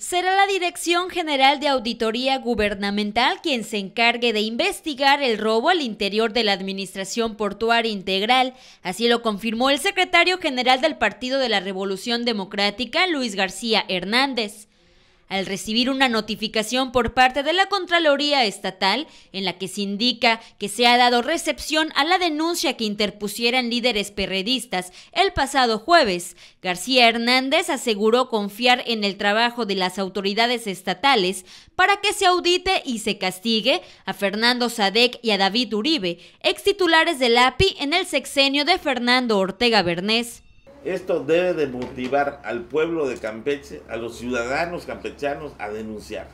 Será la Dirección General de Auditoría Gubernamental quien se encargue de investigar el robo al interior de la Administración Portuaria Integral. Así lo confirmó el secretario general del Partido de la Revolución Democrática, Luis García Hernández al recibir una notificación por parte de la Contraloría Estatal en la que se indica que se ha dado recepción a la denuncia que interpusieran líderes perredistas el pasado jueves. García Hernández aseguró confiar en el trabajo de las autoridades estatales para que se audite y se castigue a Fernando Sadek y a David Uribe, ex titulares del API en el sexenio de Fernando Ortega Bernés. Esto debe de motivar al pueblo de Campeche, a los ciudadanos campechanos a denunciar.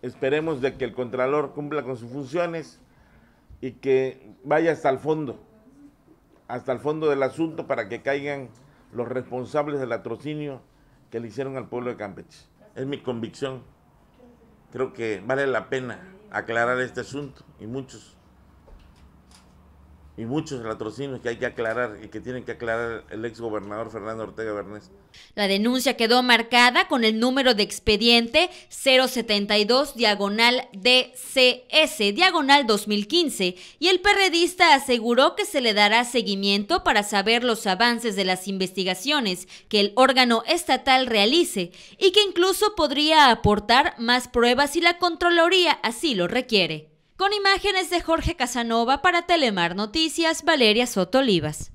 Esperemos de que el Contralor cumpla con sus funciones y que vaya hasta el fondo, hasta el fondo del asunto para que caigan los responsables del atrocinio que le hicieron al pueblo de Campeche. Es mi convicción. Creo que vale la pena aclarar este asunto y muchos y muchos latrocinios que hay que aclarar y que tienen que aclarar el ex gobernador Fernando Ortega Bernés. La denuncia quedó marcada con el número de expediente 072 diagonal DCS diagonal 2015 y el perredista aseguró que se le dará seguimiento para saber los avances de las investigaciones que el órgano estatal realice y que incluso podría aportar más pruebas si la Contraloría así lo requiere. Con imágenes de Jorge Casanova para Telemar Noticias, Valeria Soto Olivas.